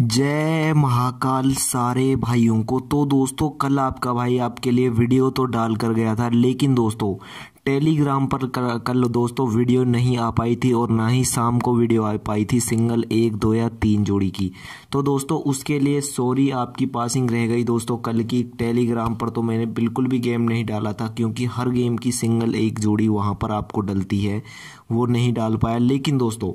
जय महाकाल सारे भाइयों को तो दोस्तों कल आपका भाई आपके लिए वीडियो तो डाल कर गया था लेकिन दोस्तों टेलीग्राम पर कल दोस्तों वीडियो नहीं आ पाई थी और ना ही शाम को वीडियो आ पाई थी सिंगल एक दो या तीन जोड़ी की तो दोस्तों उसके लिए सॉरी आपकी पासिंग रह गई दोस्तों कल की टेलीग्राम पर तो मैंने बिल्कुल भी गेम नहीं डाला था क्योंकि हर गेम की सिंगल एक जोड़ी वहाँ पर आपको डलती है वो नहीं डाल पाया लेकिन दोस्तों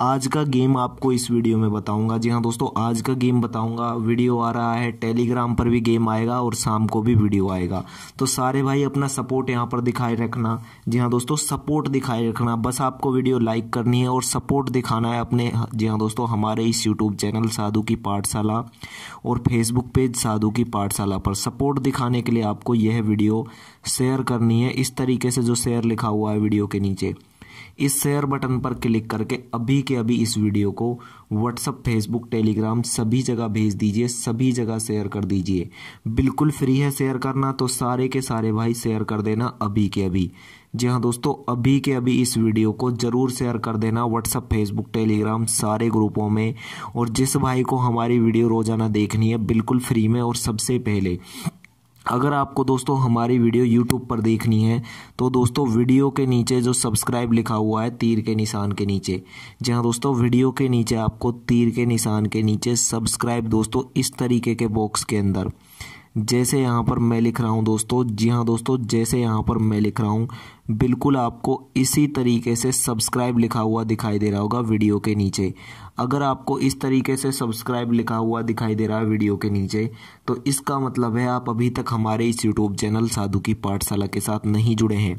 आज का गेम आपको इस वीडियो में बताऊंगा जी हाँ दोस्तों आज का गेम बताऊंगा वीडियो आ रहा है टेलीग्राम पर भी गेम आएगा और शाम को भी वीडियो आएगा तो सारे भाई अपना सपोर्ट यहाँ पर दिखाए रखना जी हाँ दोस्तों सपोर्ट दिखाए रखना बस आपको वीडियो लाइक करनी है और सपोर्ट दिखाना है अपने जी हाँ दोस्तों हमारे इस यूट्यूब चैनल साधु की पाठशाला और फेसबुक पेज साधु की पाठशाला पर सपोर्ट दिखाने के लिए आपको यह वीडियो शेयर करनी है इस तरीके से जो शेयर लिखा हुआ है वीडियो के नीचे इस शेयर बटन पर क्लिक करके अभी के अभी इस वीडियो को व्हाट्सअप फेसबुक टेलीग्राम सभी जगह भेज दीजिए सभी जगह शेयर कर दीजिए बिल्कुल फ्री है शेयर करना तो सारे के सारे भाई शेयर कर देना अभी के अभी जी हाँ दोस्तों अभी के अभी इस वीडियो को ज़रूर शेयर कर देना व्हाट्सअप फेसबुक टेलीग्राम सारे ग्रुपों में और जिस भाई को हमारी वीडियो रोज़ाना देखनी है बिल्कुल फ्री में और सबसे पहले अगर आपको दोस्तों हमारी वीडियो यूट्यूब पर देखनी है तो दोस्तों वीडियो के नीचे जो सब्सक्राइब लिखा हुआ है तीर के निशान के नीचे जी हाँ दोस्तों वीडियो के नीचे आपको तीर के निशान के नीचे सब्सक्राइब दोस्तों इस तरीके के बॉक्स के अंदर जैसे यहाँ पर मैं लिख रहा हूँ दोस्तों जी हाँ दोस्तों जैसे यहाँ पर मैं लिख रहा हूँ बिल्कुल आपको इसी तरीके से सब्सक्राइब लिखा हुआ दिखाई दे रहा होगा वीडियो के नीचे अगर आपको इस तरीके से सब्सक्राइब लिखा हुआ दिखाई दे रहा है वीडियो के नीचे तो इसका मतलब है आप अभी तक हमारे इस यूट्यूब चैनल साधु की पाठशाला के साथ नहीं जुड़े हैं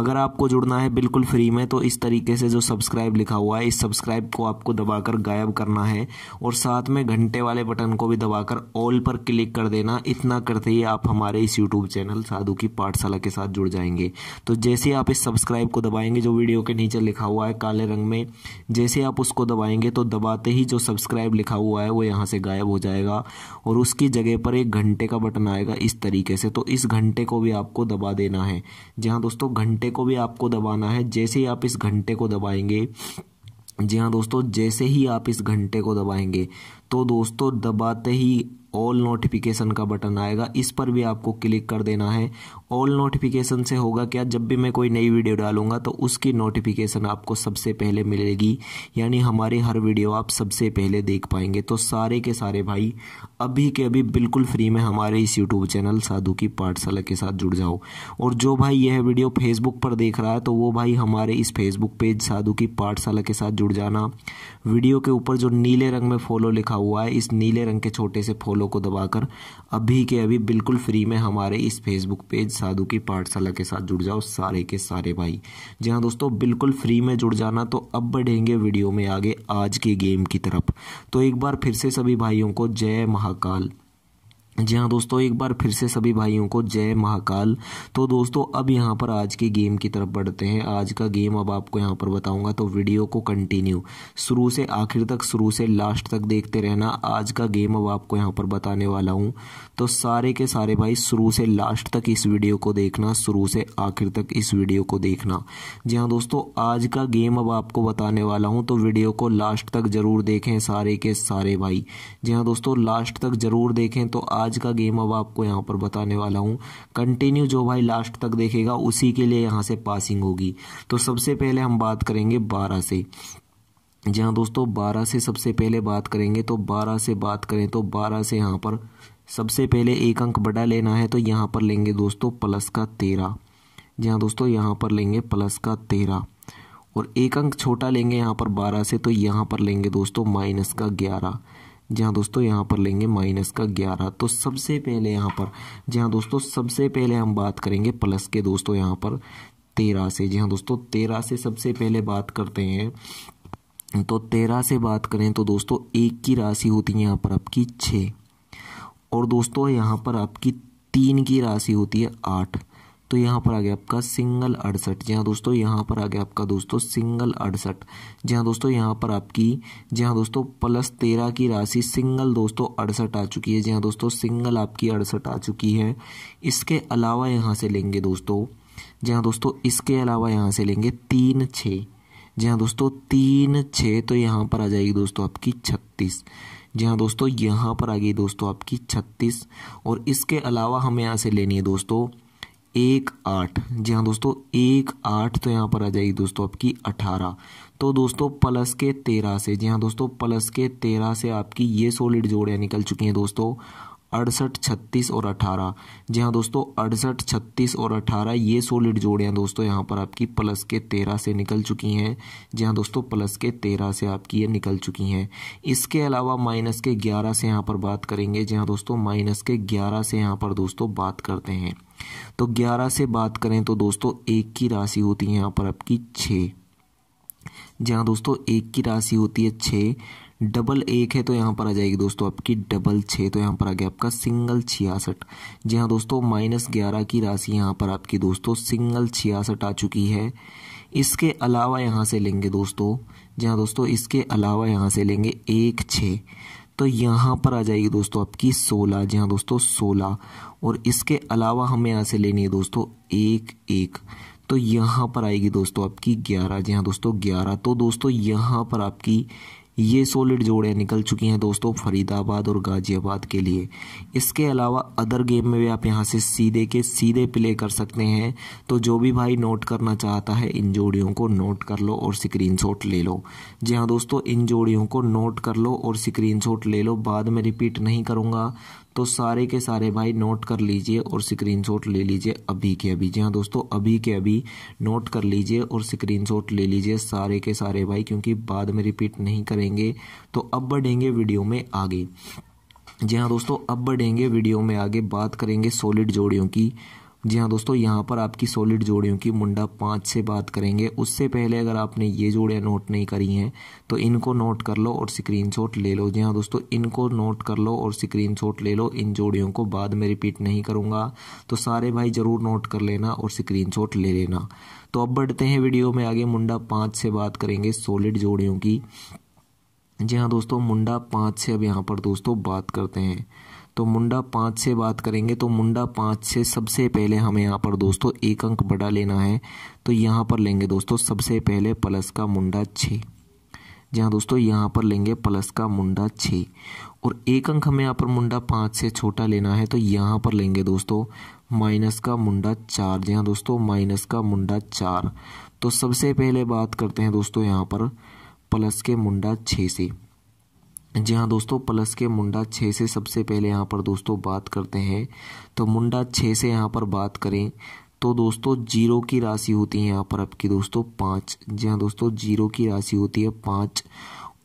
अगर आपको जुड़ना है बिल्कुल फ्री में तो इस तरीके से जो सब्सक्राइब लिखा हुआ है इस सब्सक्राइब को आपको दबाकर गायब करना है और साथ में घंटे वाले बटन को भी दबाकर ऑल पर क्लिक कर देना इतना करते ही आप हमारे इस यूट्यूब चैनल साधु की पाठशाला के साथ जुड़ जाएंगे तो जैसे जैसे आप इस सब्सक्राइब को दबाएंगे जो वीडियो के नीचे लिखा हुआ है काले रंग में जैसे आप उसको दबाएंगे तो दबाते ही जो सब्सक्राइब लिखा हुआ है वो यहाँ से गायब हो जाएगा और उसकी जगह पर एक घंटे का बटन आएगा इस तरीके से तो इस घंटे को भी आपको दबा देना है जी हाँ दोस्तों घंटे को भी आपको दबाना है जैसे ही आप इस घंटे को दबाएंगे जी हाँ दोस्तों जैसे ही आप इस घंटे को दबाएंगे तो दोस्तों दबाते ही ऑल नोटिफिकेशन का बटन आएगा इस पर भी आपको क्लिक कर देना है ऑल नोटिफिकेशन से होगा क्या जब भी मैं कोई नई वीडियो डालूंगा तो उसकी नोटिफिकेशन आपको सबसे पहले मिलेगी यानी हमारे हर वीडियो आप सबसे पहले देख पाएंगे तो सारे के सारे भाई अभी के अभी बिल्कुल फ्री में हमारे इस यूट्यूब चैनल साधु की पाठशाला के साथ जुड़ जाओ और जो भाई यह वीडियो फेसबुक पर देख रहा है तो वो भाई हमारे इस फेसबुक पेज साधु की पाठशाला के साथ जुड़ जाना वीडियो के ऊपर जो नीले रंग में फॉलो लिखा हुआ है इस नीले रंग के छोटे से फॉलो को दबाकर अभी के अभी बिल्कुल फ्री में हमारे इस फेसबुक पेज साधु की पाठशाला के साथ जुड़ जाओ सारे के सारे भाई जी हाँ दोस्तों बिल्कुल फ्री में जुड़ जाना तो अब बढ़ेंगे वीडियो में आगे आज के गेम की तरफ तो एक बार फिर से सभी भाइयों को जय महाकाल जी हाँ दोस्तों एक बार फिर से सभी भाइयों को जय महाकाल तो दोस्तों अब यहाँ पर आज के गेम की तरफ बढ़ते हैं आज का गेम अब आपको यहाँ पर बताऊंगा तो वीडियो को कंटिन्यू शुरू से आखिर तक शुरू से लास्ट तक देखते रहना आज का गेम अब आपको यहाँ पर बताने वाला हूँ तो सारे के सारे भाई शुरू से लास्ट तक इस वीडियो को देखना शुरू से आखिर तक इस वीडियो को देखना जी हाँ दोस्तों आज का गेम अब आपको बताने वाला हूँ तो वीडियो को लास्ट तक ज़रूर देखें सारे के सारे भाई जी हाँ दोस्तों लास्ट तक ज़रूर देखें तो आज का गेम अब आपको यहाँ पर बताने वाला हूँ कंटिन्यू जो भाई लास्ट तक देखेगा उसी के लिए यहाँ से पासिंग होगी तो सबसे पहले हम बात करेंगे बारह से जहाँ दोस्तों बारह से सबसे पहले बात करेंगे तो बारह से बात करें तो बारह से यहाँ पर सबसे पहले एक अंक बड़ा लेना है तो यहाँ पर लेंगे दोस्तों प्लस का तेरह जी हाँ दोस्तों यहाँ पर लेंगे प्लस का तेरह और एक अंक छोटा लेंगे यहाँ पर बारह से तो यहाँ पर लेंगे दोस्तों माइनस का ग्यारह जहाँ दोस्तों यहाँ पर लेंगे माइनस का ग्यारह तो सबसे पहले यहाँ पर जहाँ दोस्तों सबसे पहले हम बात करेंगे प्लस के दोस्तों यहाँ पर तेरह से जी हाँ दोस्तों तेरह से सबसे पहले बात करते हैं तो तेरह से बात करें तो दोस्तों एक की राशि होती है यहाँ पर आपकी छः और दोस्तों यहाँ पर आपकी तीन की राशि होती है आठ तो यहाँ पर आ गया आपका सिंगल अड़सठ जी हाँ दोस्तों यहाँ पर आ गया आपका दोस्तों सिंगल अड़सठ जी हाँ दोस्तों यहाँ पर आपकी जी हाँ दोस्तों प्लस तेरह की राशि सिंगल दोस्तों अड़सठ आ चुकी है जी हाँ दोस्तों सिंगल आपकी अड़सठ आ चुकी है इसके अलावा यहाँ से लेंगे दोस्तों जी हाँ दोस्तों इसके अलावा यहाँ से लेंगे तीन छः जी हाँ दोस्तों तीन छः तो यहाँ पर आ जाएगी दोस्तों आपकी छत्तीस जी हाँ दोस्तों यहाँ पर आ गई दोस्तों आपकी छत्तीस और इसके अलावा हमें यहाँ से लेनी है दोस्तों एक आठ जी हाँ दोस्तों एक आठ तो यहाँ पर आ जाएगी दोस्तों आपकी अठारह तो दोस्तों प्लस के तेरह से जी हाँ दोस्तों प्लस के तेरह से आपकी ये सॉलिड जोड़ियाँ निकल चुकी हैं दोस्तों अड़सठ छत्तीस और अठारह जी हाँ दोस्तों अड़सठ छत्तीस और अठारह ये सोलिड जोड़ियाँ दोस्तों यहाँ पर आपकी प्लस के तेरह से निकल चुकी हैं जी हाँ दोस्तों प्लस के तेरह से आपकी ये निकल चुकी हैं इसके अलावा माइनस के ग्यारह से यहाँ पर बात करेंगे जी हाँ दोस्तों माइनस के ग्यारह से यहाँ पर दोस्तों बात करते हैं तो ग्यारह से बात करें तो दोस्तों एक की राशि होती है यहाँ पर आपकी छः जहाँ दोस्तों एक की राशि होती है छः डबल एक है तो यहाँ पर आ जाएगी दोस्तों आपकी डबल छः तो यहाँ पर आ गया आपका सिंगल छियासठ जी हाँ दोस्तों माइनस ग्यारह की राशि यहाँ पर आपकी दोस्तों सिंगल छियासठ आ चुकी है इसके अलावा यहाँ से लेंगे दोस्तों जी हाँ दोस्तों इसके अलावा यहाँ से लेंगे एक छः तो यहाँ पर आ जाएगी दोस्तों आपकी सोलह जी हाँ दोस्तों सोलह और इसके अलावा हमें यहाँ से लेनी है दोस्तों एक एक तो यहाँ पर आएगी दोस्तों आपकी ग्यारह जी हाँ दोस्तों ग्यारह तो दोस्तों यहाँ पर आपकी ये सॉलिड जोड़ें निकल चुकी हैं दोस्तों फरीदाबाद और गाज़ियाबाद के लिए इसके अलावा अदर गेम में भी आप यहाँ से सीधे के सीधे प्ले कर सकते हैं तो जो भी भाई नोट करना चाहता है इन जोड़ियों को नोट कर लो और स्क्रीनशॉट ले लो जी हाँ दोस्तों इन जोड़ियों को नोट कर लो और स्क्रीनशॉट ले लो बाद में रिपीट नहीं करूँगा तो सारे के सारे भाई नोट कर लीजिए और स्क्रीनशॉट ले लीजिए अभी के अभी जी हाँ दोस्तों अभी के अभी नोट कर लीजिए और स्क्रीनशॉट ले लीजिए सारे के सारे भाई क्योंकि बाद में रिपीट नहीं करेंगे तो अब बढ़ेंगे वीडियो में आगे जी हाँ दोस्तों अब बढ़ेंगे वीडियो में आगे बात करेंगे सॉलिड जोड़ियों की जी हाँ दोस्तों यहाँ पर आपकी सॉलिड जोड़ियों की मुंडा पाँच से बात करेंगे उससे पहले अगर आपने ये जोड़ियाँ नोट नहीं करी हैं तो इनको नोट कर लो और स्क्रीनशॉट ले लो जी हाँ दोस्तों इनको नोट कर लो और स्क्रीनशॉट ले लो इन जोड़ियों को बाद में रिपीट नहीं करूँगा तो सारे भाई ज़रूर नोट कर लेना और शॉट ले लेना तो अब बढ़ते हैं वीडियो में आगे मुंडा पाँच से बात करेंगे सॉलिड जोड़ियों की जी हाँ दोस्तों मुंडा पाँच से अब यहाँ पर दोस्तों बात करते हैं तो मुंडा पाँच से बात करेंगे तो मुंडा पाँच से सबसे पहले हमें यहाँ पर दोस्तों एक अंक बड़ा लेना है तो यहाँ पर लेंगे दोस्तों सबसे पहले प्लस का मुंडा छः जहाँ दोस्तों यहाँ पर लेंगे प्लस का मुंडा छः और एक अंक हमें यहाँ पर मुंडा पाँच से छोटा लेना है तो यहाँ पर लेंगे दोस्तों माइनस का मुंडा चार जी हाँ दोस्तों माइनस का मुंडा चार तो सबसे पहले बात करते हैं दोस्तों यहाँ पर प्लस के मुंडा छः से जी हाँ दोस्तों प्लस के मुंडा छः से सबसे पहले यहाँ पर दोस्तों बात करते हैं तो मुंडा छः से यहाँ पर बात करें तो दोस्तों जीरो की राशि होती है यहाँ पर आपकी दोस्तों पाँच जी हाँ दोस्तों जीरो की राशि होती है पाँच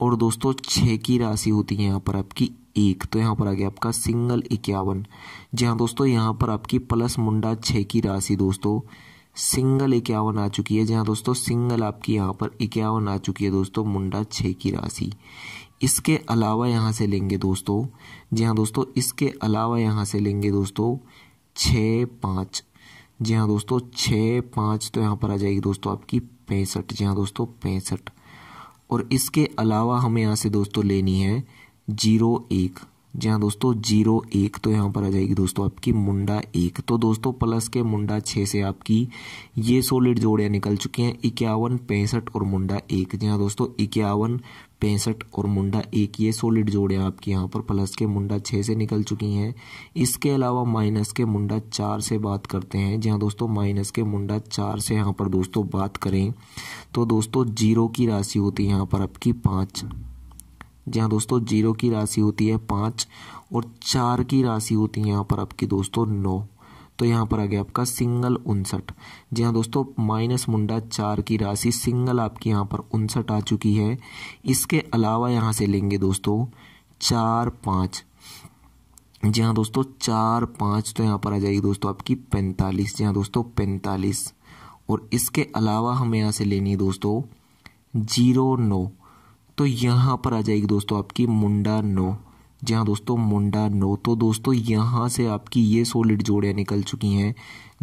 और दोस्तों छः की राशि होती है यहाँ पर आपकी एक तो यहाँ पर आ गया आपका सिंगल इक्यावन जी हाँ दोस्तों यहाँ पर आपकी प्लस मुंडा छः की राशि दोस्तों सिंगल इक्यावन आ चुकी है जी हाँ दोस्तों सिंगल आपकी यहाँ पर इक्यावन आ चुकी है दोस्तों मुंडा छः की राशि इसके अलावा यहाँ से लेंगे दोस्तों जी हाँ दोस्तों इसके अलावा यहाँ से लेंगे दोस्तों छः पाँच जी हाँ दोस्तों छः पाँच तो यहाँ पर आ जाएगी दोस्तों आपकी पैंसठ जी हाँ दोस्तों पैंसठ और इसके अलावा हमें यहाँ से दोस्तों लेनी है जीरो एक जी हाँ दोस्तों जीरो एक तो यहाँ पर आ जाएगी दोस्तों आपकी मुंडा एक तो दोस्तों प्लस के मुंडा छः से आपकी ये सोलिड जोड़ियाँ निकल चुकी हैं इक्यावन पैंसठ और मुंडा एक जी हाँ दोस्तों इक्यावन पैंसठ और मुंडा एक ये सोलिड जोड़ियाँ आपकी यहाँ पर प्लस के मुंडा छः से निकल चुकी हैं इसके अलावा माइनस के मुंडा चार से बात करते हैं जहाँ दोस्तों माइनस के मुंडा चार से यहाँ पर दोस्तों बात करें तो दोस्तों जीरो की राशि होती है यहाँ पर आपकी पाँच जहाँ दोस्तों जीरो की राशि होती है पाँच और चार की राशि होती है यहाँ पर आपकी दोस्तों नौ तो यहाँ पर आ गया आपका सिंगल उनसठ जी हाँ दोस्तों माइनस मुंडा चार की राशि सिंगल आपकी यहाँ पर उनसठ आ चुकी है इसके अलावा यहाँ से लेंगे दोस्तों चार पाँच जी हाँ दोस्तों चार पाँच तो यहाँ पर आ जाएगी दोस्तों आपकी पैंतालीस जी हाँ दोस्तों पैंतालीस और इसके अलावा हमें यहाँ से लेनी है दोस्तों जीरो नौ तो यहाँ पर आ जाएगी दोस्तों आपकी मुंडा नो जी हाँ दोस्तों मुंडा नो तो दोस्तों यहाँ से आपकी ये सोलिड जोड़ियाँ निकल चुकी हैं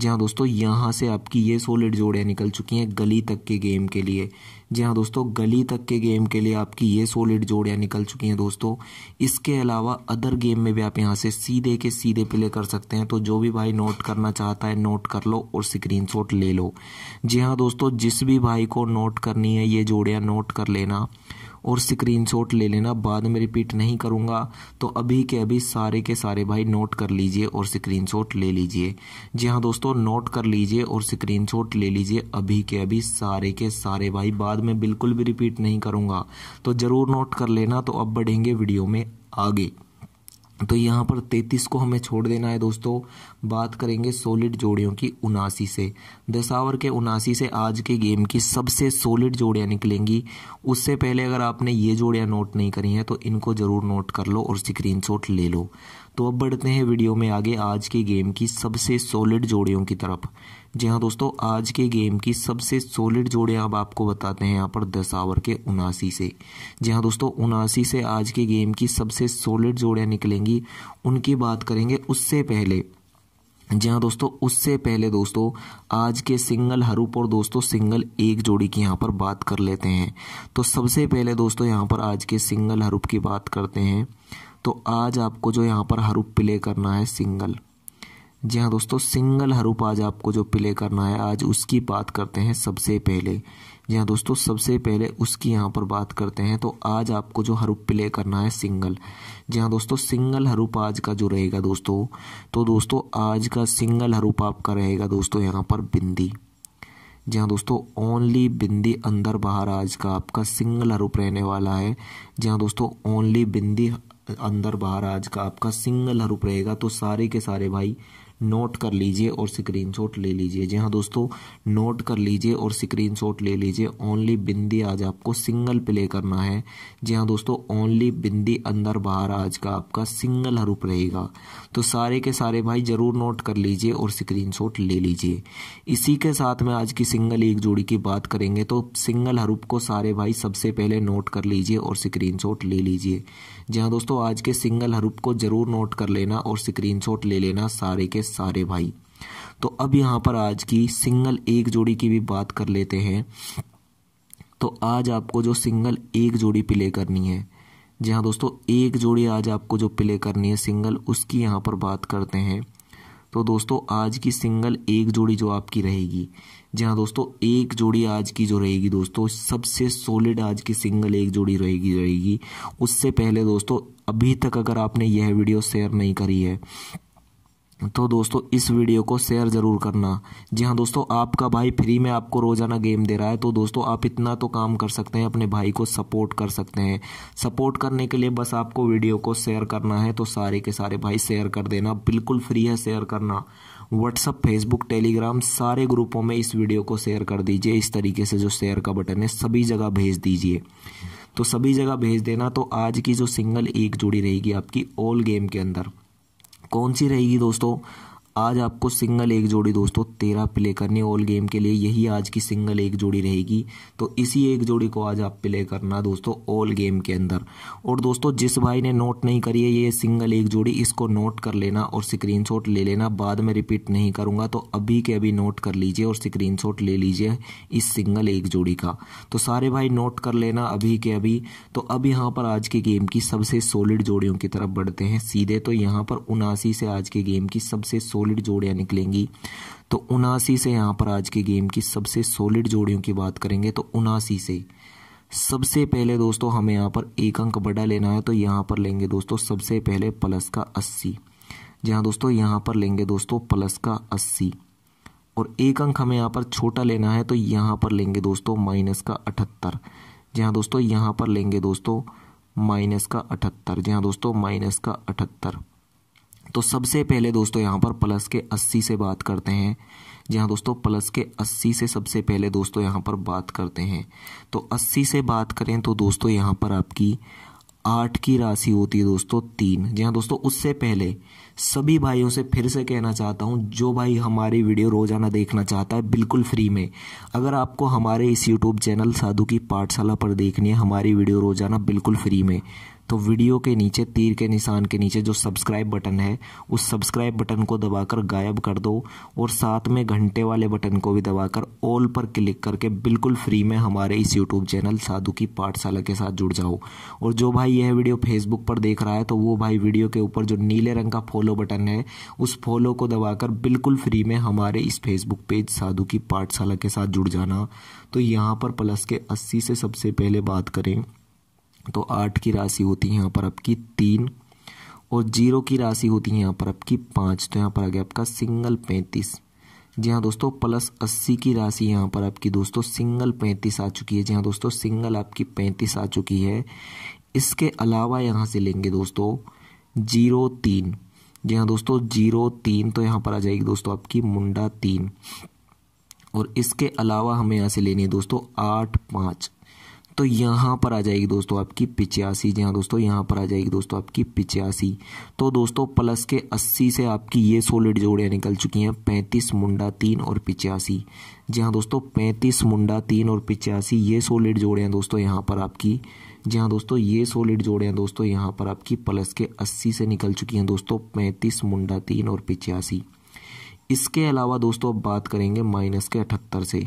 जी हाँ दोस्तों यहाँ से आपकी ये सोलिड जोड़ियाँ निकल चुकी हैं गली तक के गेम के लिए जी हाँ दोस्तों गली तक के गेम के लिए आपकी ये सोलिड जोड़ियाँ निकल चुकी हैं दोस्तों इसके अलावा अदर गेम में भी आप यहाँ से सीधे के सीधे प्ले कर सकते हैं तो जो भी भाई नोट करना चाहता है नोट कर लो और स्क्रीन ले लो जी हाँ दोस्तों जिस भी भाई को नोट करनी है ये जोड़ियाँ नोट कर लेना और स्क्रीनशॉट ले लेना बाद में रिपीट नहीं करूँगा तो अभी के अभी सारे के सारे भाई नोट कर लीजिए और स्क्रीनशॉट ले लीजिए जी हाँ दोस्तों नोट कर लीजिए और स्क्रीनशॉट ले लीजिए अभी के अभी सारे के सारे भाई बाद में बिल्कुल भी रिपीट नहीं करूँगा तो ज़रूर नोट कर लेना तो अब बढ़ेंगे वीडियो में आगे तो यहाँ पर तैतीस को हमें छोड़ देना है दोस्तों बात करेंगे सॉलिड जोड़ियों की उनासी से दशावर के उनासी से आज के गेम की सबसे सॉलिड जोड़ियाँ निकलेंगी उससे पहले अगर आपने ये जोड़ियाँ नोट नहीं करी हैं तो इनको ज़रूर नोट कर लो और स्क्रीनशॉट ले लो तो अब बढ़ते हैं वीडियो में आगे आज के गेम की सबसे सॉलिड जोड़ियों की तरफ जी हाँ दोस्तों आज के गेम की सबसे सॉलिड जोड़े अब आपको बताते हैं यहाँ पर दस आवर के उनासी से जी हाँ दोस्तों उनासी से आज के गेम की सबसे सॉलिड जोड़ियाँ निकलेंगी उनकी बात करेंगे उससे पहले जी हाँ दोस्तों उससे पहले दोस्तों आज के सिंगल हरूप और दोस्तों सिंगल एक जोड़ी की यहाँ पर बात कर लेते हैं तो सबसे पहले दोस्तों यहाँ पर आज के सिंगल हरूप की बात करते हैं तो आज आपको जो यहाँ पर हरूप प्ले करना है सिंगल जी हाँ दोस्तों सिंगल हरूप आज आपको जो प्ले करना है आज उसकी बात करते हैं सबसे पहले जी हाँ दोस्तों सबसे पहले उसकी यहाँ पर बात करते हैं तो आज आपको जो हरूप प्ले करना है सिंगल जी हाँ दोस्तों सिंगल हरूप आज का जो रहेगा दोस्तों तो दोस्तों आज का सिंगल हरूप आपका रहेगा दोस्तों यहाँ पर बिंदी जी हाँ दोस्तों ओनली बिंदी अंदर बाहर आज का आपका सिंगल हरूप रहने वाला है जी हाँ दोस्तों ओनली बिंदी अंदर बाहर आज का आपका सिंगल हरूप रहेगा तो सारे के सारे भाई नोट कर लीजिए और स्क्रीनशॉट ले लीजिए जी हाँ दोस्तों नोट कर लीजिए और स्क्रीनशॉट ले लीजिए ओनली बिंदी आज आपको सिंगल प्ले करना है जी हाँ दोस्तों ओनली बिंदी अंदर बाहर आज का आपका सिंगल हरूप रहेगा तो सारे के सारे भाई ज़रूर नोट कर लीजिए और शॉट ले लीजिए इसी के साथ में आज की सिंगल एक जोड़ी की बात करेंगे तो सिंगल हरूप को सारे भाई सबसे पहले नोट कर लीजिए और शॉट ले लीजिए जी हाँ दोस्तों आज के सिंगल हरूप को ज़रूर नोट कर लेना और शॉट ले लेना सारे के सारे भाई तो अब यहाँ पर आज की सिंगल एक जोड़ी की भी बात कर लेते हैं तो आज आपको जो सिंगल एक जोड़ी प्ले करनी है जी हाँ दोस्तों एक जोड़ी आज आपको जो प्ले करनी है सिंगल उसकी यहाँ पर बात करते हैं तो दोस्तों आज की सिंगल एक जोड़ी जो आपकी रहेगी जी हाँ दोस्तों एक जोड़ी आज की जो रहेगी दोस्तों सबसे सॉलिड आज की सिंगल एक जोड़ी रहेगी रहेगी उससे पहले दोस्तों अभी तक अगर आपने यह वीडियो शेयर नहीं करी है तो दोस्तों इस वीडियो को शेयर ज़रूर करना जी हाँ दोस्तों आपका भाई फ्री में आपको रोज़ाना गेम दे रहा है तो दोस्तों आप इतना तो काम कर सकते हैं अपने भाई को सपोर्ट कर सकते हैं सपोर्ट करने के लिए बस आपको वीडियो को शेयर करना है तो सारे के सारे भाई शेयर कर देना बिल्कुल फ्री है शेयर करना व्हाट्सअप फेसबुक टेलीग्राम सारे ग्रुपों में इस वीडियो को शेयर कर दीजिए इस तरीके से जो शेयर का बटन है सभी जगह भेज दीजिए तो सभी जगह भेज देना तो आज की जो सिंगल एक जुड़ी रहेगी आपकी ऑल गेम के अंदर कौन सी रहेगी दोस्तों आज आपको सिंगल एक जोड़ी दोस्तों तेरह प्ले करनी है ऑल गेम के लिए यही आज की सिंगल एक जोड़ी रहेगी तो इसी एक जोड़ी को आज आप प्ले करना दोस्तों ऑल गेम के अंदर और दोस्तों जिस भाई ने नोट नहीं करी है ये सिंगल एक जोड़ी इसको नोट कर लेना और स्क्रीन ले लेना बाद में रिपीट नहीं करूँगा तो अभी के अभी नोट कर लीजिए और स्क्रीन ले लीजिए इस सिंगल एक जोड़ी का तो सारे भाई नोट कर लेना अभी के अभी तो अब यहाँ पर आज के गेम की सबसे सॉलिड जोड़ियों की तरफ बढ़ते हैं सीधे तो यहाँ पर उनासी से आज के गेम की सबसे सोलिड सॉलिड जोड़ियाँ निकलेंगी तो उनासी से यहाँ पर आज के गेम की सबसे सॉलिड जोड़ियों की बात करेंगे तो उनासी से सबसे पहले दोस्तों हमें यहाँ पर एक अंक बड़ा लेना है तो यहाँ पर लेंगे दोस्तों सबसे पहले प्लस का अस्सी जहाँ दोस्तों यहाँ पर लेंगे दोस्तों प्लस का अस्सी और एक अंक हमें यहाँ पर छोटा लेना है तो यहाँ पर लेंगे दोस्तों माइनस का अठहत्तर जहाँ दोस्तों यहाँ पर लेंगे दोस्तों माइनस का अठहत्तर जी हाँ दोस्तों माइनस का अठहत्तर तो सबसे पहले दोस्तों यहाँ पर प्लस के अस्सी से बात करते हैं जी हाँ दोस्तों प्लस के अस्सी से सबसे पहले दोस्तों यहाँ पर बात करते हैं तो अस्सी से बात करें तो दोस्तों यहाँ पर आपकी आठ की राशि होती है दोस्तों तीन जी हाँ दोस्तों उससे पहले सभी भाइयों से फिर से कहना चाहता हूँ जो भाई हमारी वीडियो रोज़ाना देखना चाहता है बिल्कुल फ्री में अगर आपको हमारे इस यूट्यूब चैनल साधु की पाठशाला पर देखनी है हमारी वीडियो रोज़ाना बिल्कुल फ्री में तो वीडियो के नीचे तीर के निशान के नीचे जो सब्सक्राइब बटन है उस सब्सक्राइब बटन को दबाकर गायब कर दो और साथ में घंटे वाले बटन को भी दबाकर ऑल पर क्लिक करके बिल्कुल फ्री में हमारे इस यूट्यूब चैनल साधु की पाठशाला के साथ जुड़ जाओ और जो भाई यह वीडियो फेसबुक पर देख रहा है तो वो भाई वीडियो के ऊपर जो नीले रंग का फॉलो बटन है उस फॉलो को दबाकर बिल्कुल फ्री में हमारे इस फेसबुक पेज साधु की पाठशाला के साथ जुड़ जाना तो यहाँ पर प्लस के अस्सी से सबसे पहले बात करें तो आठ की राशि होती है यहाँ पर आपकी तीन और जीरो की राशि होती है यहाँ पर आपकी पाँच तो यहाँ पर आ गया आपका सिंगल पैंतीस जी हाँ दोस्तों प्लस अस्सी की राशि यहाँ पर आपकी दोस्तों सिंगल पैंतीस आ चुकी है जी हाँ दोस्तों सिंगल आपकी पैंतीस आ चुकी है इसके अलावा यहाँ से लेंगे दोस्तों जीरो तीन जी हाँ दोस्तों जीरो तीन तो यहाँ पर आ जाएगी दोस्तों आपकी मुंडा तीन और इसके अलावा हमें यहाँ से लेनी है दोस्तों आठ पाँच तो यहाँ पर आ जाएगी दोस्तों आपकी पिचासी जी हाँ दोस्तों यहाँ पर आ जाएगी दोस्तों आपकी पिचासी तो दोस्तों प्लस के अस्सी से आपकी ये सोलिड जोड़ियाँ निकल चुकी हैं पैंतीस मुंडा तीन और पिचासी जी हाँ दोस्तों पैंतीस मुंडा तीन और पिचासी ये सोलिड जोड़ियाँ दोस्तों यहाँ पर आपकी जी हाँ दोस्तों ये सोलिड जोड़ियाँ दोस्तों यहाँ पर आपकी प्लस के अस्सी से निकल चुकी हैं दोस्तों पैंतीस मुंडा तीन और पिचासी इसके अलावा दोस्तों अब बात करेंगे माइनस के अठहत्तर से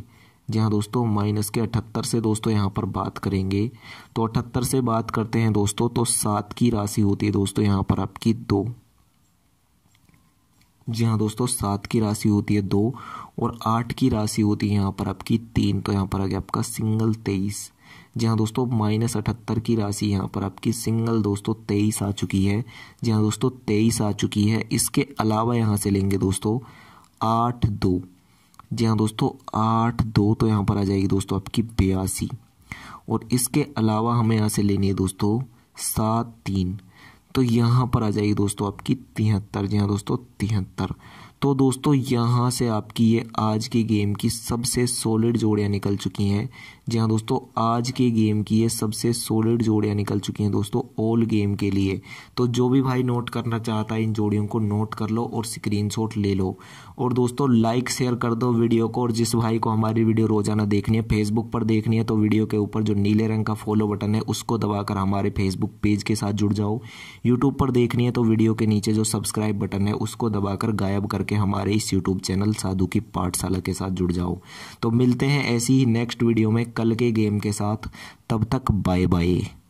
जी हाँ दोस्तों माइनस के अठहत्तर से दोस्तों यहाँ पर बात करेंगे तो अठहत्तर से बात करते हैं दोस्तों तो सात की राशि होती है दोस्तों यहाँ पर आपकी दो जी हाँ दोस्तों सात की राशि होती है दो और आठ की राशि होती है यहाँ पर आपकी तीन तो यहाँ पर आ गया आपका सिंगल तेईस जी हाँ दोस्तों माइनस अठहत्तर की राशि यहाँ पर आपकी सिंगल दोस्तों तेईस आ चुकी है जी हाँ दोस्तों तेईस आ चुकी है इसके अलावा यहाँ से लेंगे दोस्तों आठ दो जी हाँ दोस्तों आठ दो तो यहाँ पर आ जाएगी दोस्तों आपकी बयासी और इसके अलावा हमें यहाँ से लेनी है दोस्तों सात तीन तो यहाँ पर आ जाएगी दोस्तों आपकी तिहत्तर जी हाँ दोस्तों तिहत्तर तो दोस्तों यहाँ से आपकी ये आज के गेम की सबसे सॉलिड जोड़ियाँ निकल चुकी हैं जी हाँ दोस्तों आज के गेम की ये सबसे सॉलिड जोड़ियाँ निकल चुकी हैं दोस्तों ऑल गेम के लिए तो जो भी भाई नोट करना चाहता है इन जोड़ियों को नोट कर लो और स्क्रीनशॉट ले लो और दोस्तों लाइक शेयर कर दो वीडियो को और जिस भाई को हमारी वीडियो रोजाना देखनी है फेसबुक पर देखनी है तो वीडियो के ऊपर जो नीले रंग का फॉलो बटन है उसको दबाकर हमारे फेसबुक पेज के साथ जुड़ जाओ यूट्यूब पर देखनी है तो वीडियो के नीचे जो सब्सक्राइब बटन है उसको दबाकर गायब कर करके हमारे इस यूट्यूब चैनल साधु की पाठशाला के साथ जुड़ जाओ तो मिलते हैं ऐसी ही नेक्स्ट वीडियो में कल के गेम के साथ तब तक बाय बाय